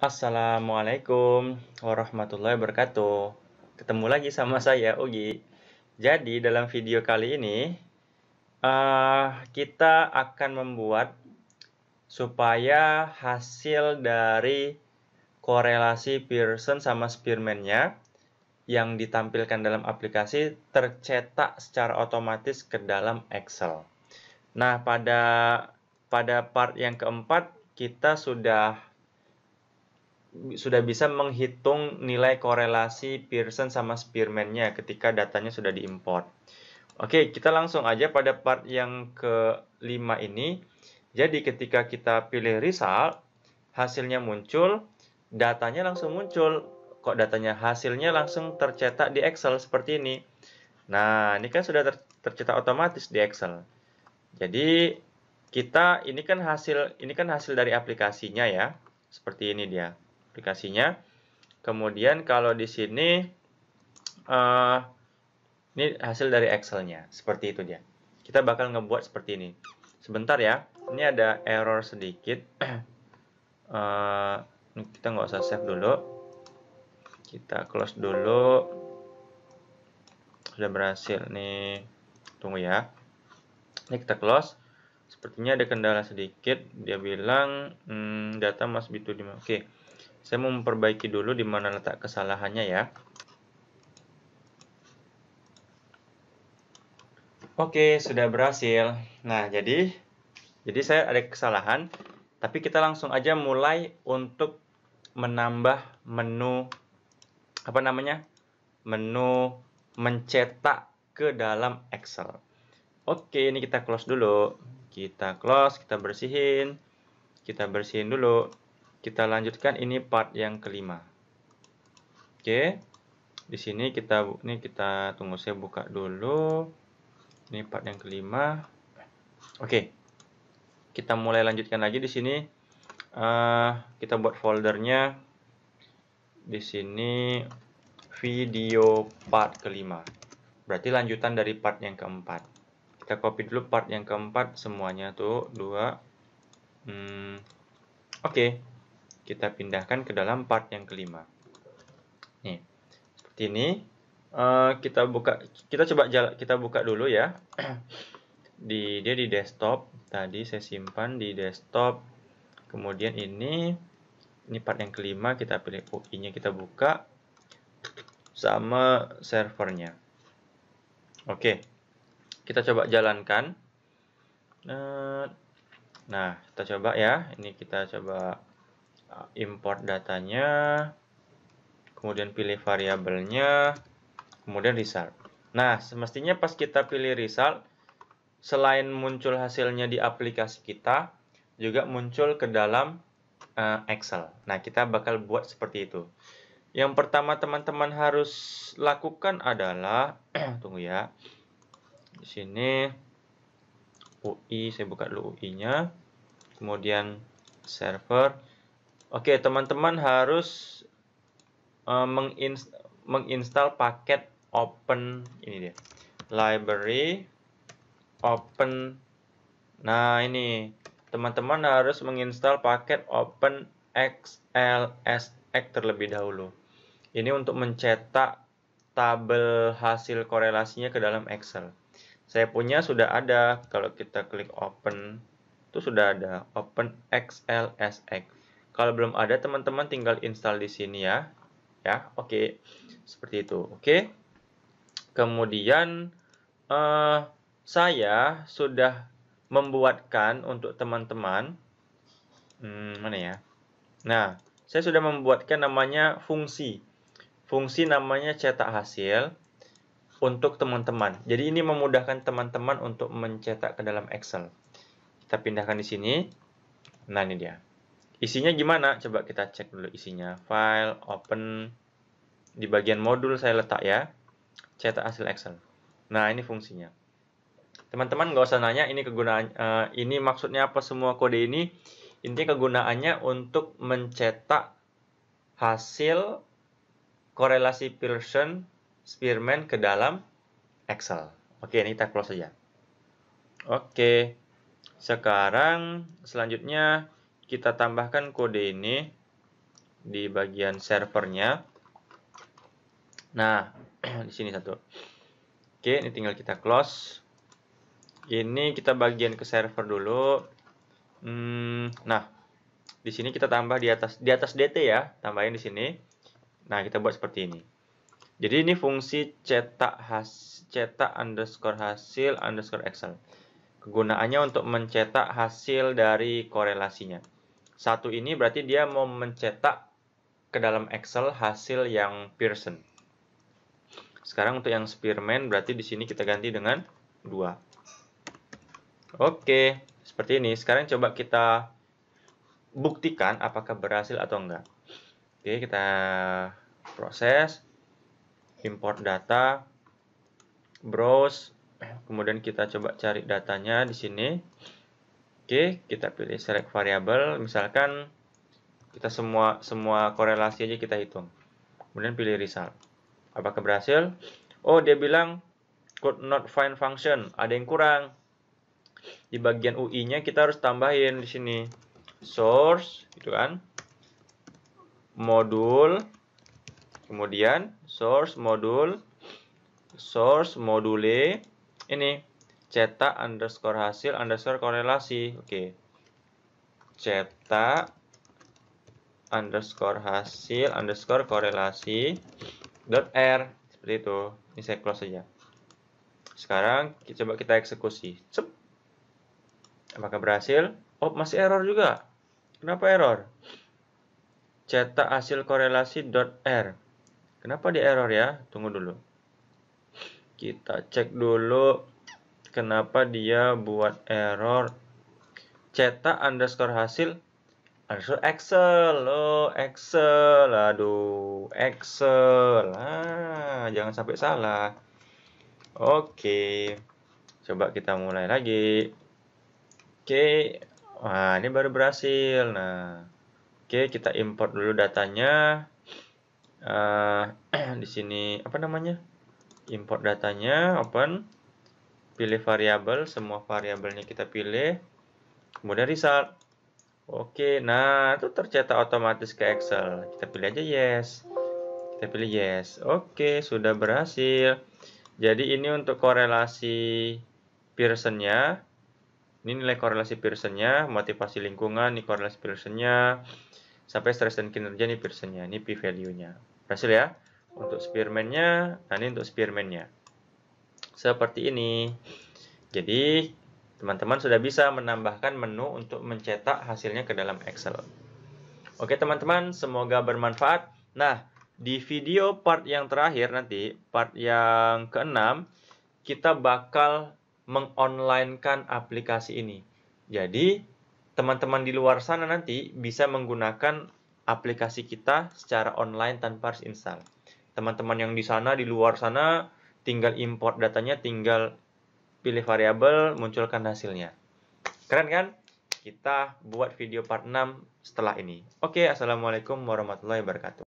Assalamualaikum warahmatullahi wabarakatuh. Ketemu lagi sama saya Ugi. Jadi dalam video kali ini uh, kita akan membuat supaya hasil dari korelasi Pearson sama Spearman-nya yang ditampilkan dalam aplikasi tercetak secara otomatis ke dalam Excel. Nah, pada pada part yang keempat kita sudah sudah bisa menghitung nilai korelasi Pearson sama Spearman-nya ketika datanya sudah diimport. Oke, kita langsung aja pada part yang kelima ini. Jadi ketika kita pilih result, hasilnya muncul, datanya langsung muncul. Kok datanya hasilnya langsung tercetak di Excel seperti ini. Nah, ini kan sudah ter tercetak otomatis di Excel. Jadi kita ini kan hasil ini kan hasil dari aplikasinya ya. Seperti ini dia aplikasinya. Kemudian kalau di sini uh, ini hasil dari Excel-nya, seperti itu dia. Kita bakal ngebuat seperti ini. Sebentar ya, ini ada error sedikit. uh, kita nggak usah save dulu. Kita close dulu. Sudah berhasil nih. Tunggu ya. Ini kita close. Sepertinya ada kendala sedikit. Dia bilang hmm, data must be to Oke. Okay saya mau memperbaiki dulu di mana letak kesalahannya ya. Oke, sudah berhasil. Nah, jadi jadi saya ada kesalahan, tapi kita langsung aja mulai untuk menambah menu apa namanya? menu mencetak ke dalam Excel. Oke, ini kita close dulu. Kita close, kita bersihin. Kita bersihin dulu. Kita lanjutkan ini part yang kelima. Oke. Di sini kita ini kita tunggu saya buka dulu. Ini part yang kelima. Oke. Kita mulai lanjutkan lagi di sini. Uh, kita buat foldernya di sini video part kelima. Berarti lanjutan dari part yang keempat. Kita copy dulu part yang keempat semuanya tuh dua. Hmm, Oke. Okay kita pindahkan ke dalam part yang kelima. Nih, seperti ini. Uh, kita buka, kita coba jala, kita buka dulu ya. di dia di desktop. Tadi saya simpan di desktop. Kemudian ini, ini part yang kelima. Kita pilih UI-nya kita buka sama servernya. Oke, kita coba jalankan. Eh, nah, kita coba ya. Ini kita coba Eh, import datanya, kemudian pilih variabelnya, kemudian result. Nah, semestinya pas kita pilih result, selain muncul hasilnya di aplikasi kita, juga muncul ke dalam uh, Excel. Nah, kita bakal buat seperti itu. Yang pertama teman-teman harus lakukan adalah, tunggu ya, di sini UI, saya buka dulu UI-nya, kemudian server, Oke, teman-teman harus uh, menginst menginstal paket open ini dia. Library open. Nah, ini teman-teman harus menginstal paket open xlsx terlebih dahulu. Ini untuk mencetak tabel hasil korelasinya ke dalam Excel. Saya punya sudah ada. Kalau kita klik open, itu sudah ada open xlsx. Kalau belum ada, teman-teman tinggal install di sini ya. Ya, oke. Okay. Seperti itu, oke. Okay. Kemudian, uh, saya sudah membuatkan untuk teman-teman. Hmm, mana ya? Nah, saya sudah membuatkan namanya fungsi. Fungsi namanya cetak hasil untuk teman-teman. Jadi ini memudahkan teman-teman untuk mencetak ke dalam Excel. Kita pindahkan di sini. Nah, ini dia. Isinya gimana? Coba kita cek dulu isinya. File, open, di bagian modul saya letak ya. Cetak hasil Excel. Nah, ini fungsinya. Teman-teman nggak usah nanya ini kegunaan, uh, ini maksudnya apa semua kode ini. Intinya kegunaannya untuk mencetak hasil korelasi Pearson Spearman ke dalam Excel. Oke, ini kita close saja. Oke, sekarang selanjutnya kita tambahkan kode ini di bagian servernya. Nah, di sini satu. Oke, ini tinggal kita close. Ini kita bagian ke server dulu. Hmm, nah, di sini kita tambah di atas di atas DT ya, tambahin di sini. Nah, kita buat seperti ini. Jadi ini fungsi cetak has, cetak underscore hasil underscore Excel. Kegunaannya untuk mencetak hasil dari korelasinya. Satu ini berarti dia mau mencetak ke dalam Excel hasil yang Pearson. Sekarang untuk yang Spearman berarti di sini kita ganti dengan dua. Oke, seperti ini. Sekarang coba kita buktikan apakah berhasil atau enggak. Oke, kita proses import data browse kemudian kita coba cari datanya di sini. Oke, kita pilih select variable, misalkan kita semua semua korelasi aja kita hitung. Kemudian pilih result. Apakah berhasil? Oh, dia bilang could not find function, ada yang kurang. Di bagian UI-nya kita harus tambahin di sini source gitu kan. Modul kemudian source modul source module ini cetak underscore hasil underscore korelasi. Oke. Cetak underscore hasil underscore korelasi dot R. Seperti itu. Ini saya close saja. Sekarang kita coba kita eksekusi. Cep. Apakah berhasil? Oh, masih error juga. Kenapa error? Cetak hasil korelasi dot R. Kenapa di error ya? Tunggu dulu. Kita cek dulu kenapa dia buat error cetak underscore hasil underscore Excel loh Excel aduh Excel ah jangan sampai salah oke coba kita mulai lagi oke wah ini baru berhasil nah oke kita import dulu datanya uh, di sini apa namanya import datanya open pilih variabel, semua variabelnya kita pilih, kemudian result. Oke, nah itu tercetak otomatis ke Excel. Kita pilih aja yes. Kita pilih yes. Oke, sudah berhasil. Jadi ini untuk korelasi Pearsonnya. Ini nilai korelasi Pearsonnya, motivasi lingkungan, ini korelasi Pearsonnya, sampai stres dan kinerja ini Pearsonnya, ini p-value-nya. Berhasil ya? Untuk spearman nah ini untuk spearman seperti ini. Jadi, teman-teman sudah bisa menambahkan menu untuk mencetak hasilnya ke dalam Excel. Oke, teman-teman, semoga bermanfaat. Nah, di video part yang terakhir nanti, part yang keenam, kita bakal mengonlinekan aplikasi ini. Jadi, teman-teman di luar sana nanti bisa menggunakan aplikasi kita secara online tanpa harus install. Teman-teman yang di sana, di luar sana, tinggal import datanya, tinggal pilih variabel, munculkan hasilnya. Keren kan? Kita buat video part 6 setelah ini. Oke, Assalamualaikum warahmatullahi wabarakatuh.